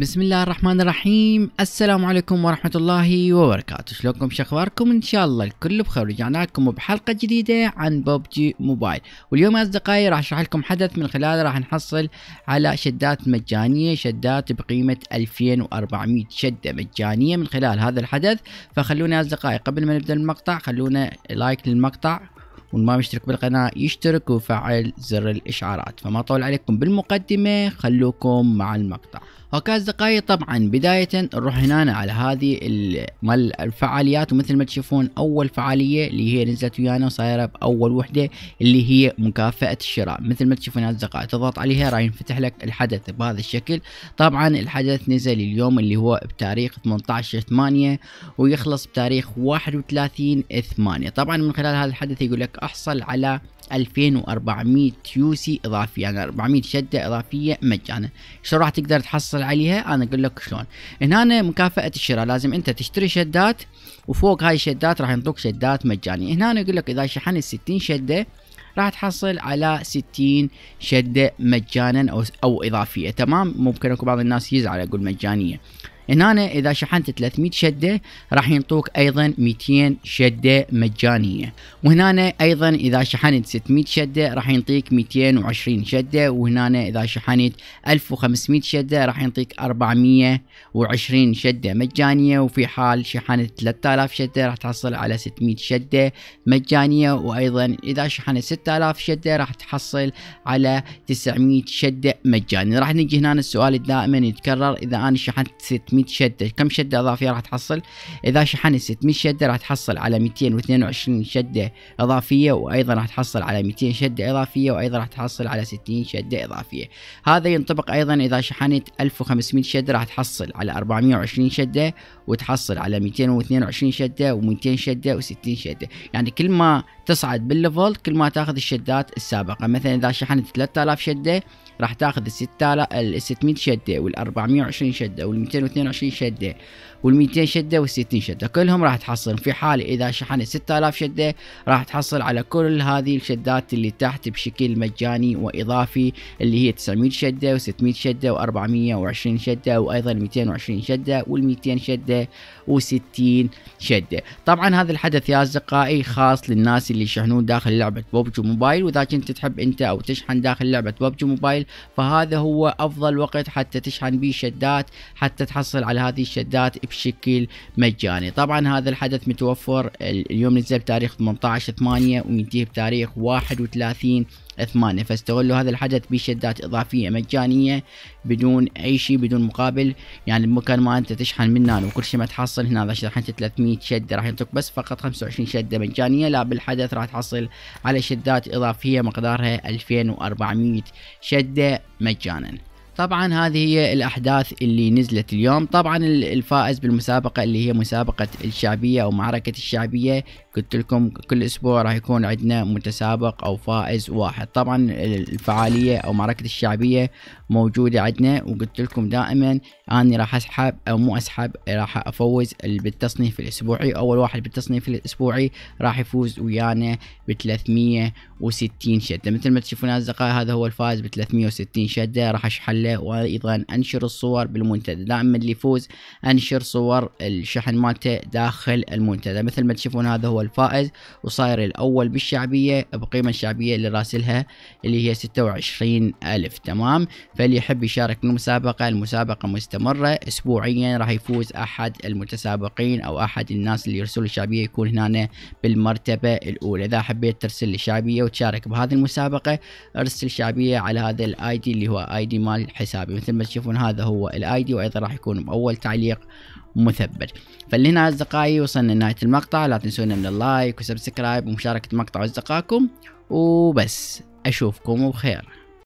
بسم الله الرحمن الرحيم السلام عليكم ورحمة الله وبركاته شلونكم شخباركم ان شاء الله الكل بخير رجعنا لكم بحلقة جديدة عن ببجي موبايل واليوم يا اصدقائي راح اشرح لكم حدث من خلاله راح نحصل على شدات مجانية شدات بقيمة 2400 شدة مجانية من خلال هذا الحدث فخلونا يا اصدقائي قبل ما نبدأ المقطع خلونا لايك للمقطع واللي ما مشترك بالقناة يشترك وفعل زر الإشعارات فما طول عليكم بالمقدمة خلوكم مع المقطع اوكي اصدقائي طبعا بداية نروح هنا على هذه مال الفعاليات ومثل ما تشوفون اول فعالية اللي هي نزلت ويانا وصايرة باول وحدة اللي هي مكافأة الشراء مثل ما تشوفون اصدقائي تضغط عليها راح ينفتح لك الحدث بهذا الشكل طبعا الحدث نزل اليوم اللي هو بتاريخ 18 8 ويخلص بتاريخ 31 8 طبعا من خلال هذا الحدث يقول لك احصل على 2400 يوسي اضافي يعني 400 شدة اضافية مجانا شو راح تقدر تحصل تحصل عليها انا اقول لك شلون هنا أنا مكافاه الشراء لازم انت تشتري شدات وفوق هاي الشدات راح ينطوك شدات مجاني هنا أنا اقول لك اذا شحنت 60 شده راح تحصل على 60 شده مجانا او او اضافيه تمام ممكن اكو بعض الناس يزعل اقول مجانيه هنا إن اذا شحنت 300 شده راح ينطوك ايضا 200 شده مجانيه وهنا ايضا اذا شحنت 600 شده راح ينطيك 220 شده وهنا اذا شحنت 1500 شده راح ينطيك 420 شده مجانيه وفي حال شحنت 3000 شده راح تحصل على 600 شده مجانيه وايضا اذا شحنت 6000 شده راح تحصل على 900 شده مجانيه راح نجي هنا السؤال دائما يتكرر اذا انا شحنت 600 100 شده كم شده اضافيه راح تحصل اذا شحنت 600 شده راح تحصل على 222 شده اضافيه وايضا راح تحصل على 200 شده اضافيه وايضا راح تحصل على 60 شده اضافيه هذا ينطبق ايضا اذا شحنت 1500 شده راح تحصل على 420 شده وتحصل على 222 شده و200 شده و60 شده يعني كل ما تصعد بالليفل كل ما تاخذ الشدات السابقه مثلا اذا شحنت 3000 شده راح تاخذ ال 6000 ال 600 شده وال 420 شده وال 222 شده وال 200 شده وال 60 شده كلهم راح تحصل في حال اذا شحنت 6000 شده راح تحصل على كل هذه الشدات اللي تحت بشكل مجاني واضافي اللي هي 900 شده و600 شده و420 شده وايضا 220 شده وال 200 شده وستين شده طبعا هذا الحدث يا اصدقائي خاص للناس اللي يشحنون داخل لعبه بوبجو موبايل واذا كنت تحب انت او تشحن داخل لعبه بوبجو موبايل فهذا هو افضل وقت حتى تشحن به شدات حتى تحصل على هذه الشدات بشكل مجاني طبعا هذا الحدث متوفر اليوم نزل بتاريخ 18 8 وينتهي بتاريخ 31 8 فاستغلوا هذا الحدث بشدات اضافيه مجانيه بدون اي شيء بدون مقابل يعني بمكان ما انت تشحن من هنا وكل شيء ما تحصل هنا اذا شحنت 300 شده راح ينطق بس فقط 25 شده مجانيه لا بالحدث راح تحصل على شدات اضافيه مقدارها 2400 شده مجانا طبعا هذه هي الاحداث اللي نزلت اليوم طبعا الفائز بالمسابقه اللي هي مسابقه الشعبيه او معركه الشعبيه قلت لكم كل اسبوع راح يكون عندنا متسابق او فائز واحد طبعا الفعاليه او معركه الشعبيه موجوده عندنا وقلت لكم دائما اني راح اسحب او مو اسحب راح افوز بالتصنيف الاسبوعي اول واحد بالتصنيف الاسبوعي راح يفوز ويانا ب 360 شده مثل ما تشوفون اصدقائي هذا هو الفائز ب 360 شده راح اشحله وايضا انشر الصور بالمنتدى دائما اللي يفوز انشر صور الشحن مالته داخل المنتدى مثل ما تشوفون هذا هو الفائز وصاير الأول بالشعبية بقيمة الشعبية اللي راسلها اللي هي 26 ألف تمام فاللي يحب يشارك المسابقة المسابقة مستمرة أسبوعيا راح يفوز أحد المتسابقين أو أحد الناس اللي يرسلوا الشعبية يكون هنا بالمرتبة الأولى إذا حبيت ترسل الشعبية وتشارك بهذه المسابقة ارسل شعبية على هذا الاي دي اللي هو اي دي مال حسابي مثل ما تشوفون هذا هو الاي دي وايضا راح يكون باول تعليق مثبت فاللي اصدقائي وصلنا لنهايه المقطع لا تنسونا من اللايك وسبسكرايب ومشاركه المقطع اصدقائكم وبس اشوفكم بخير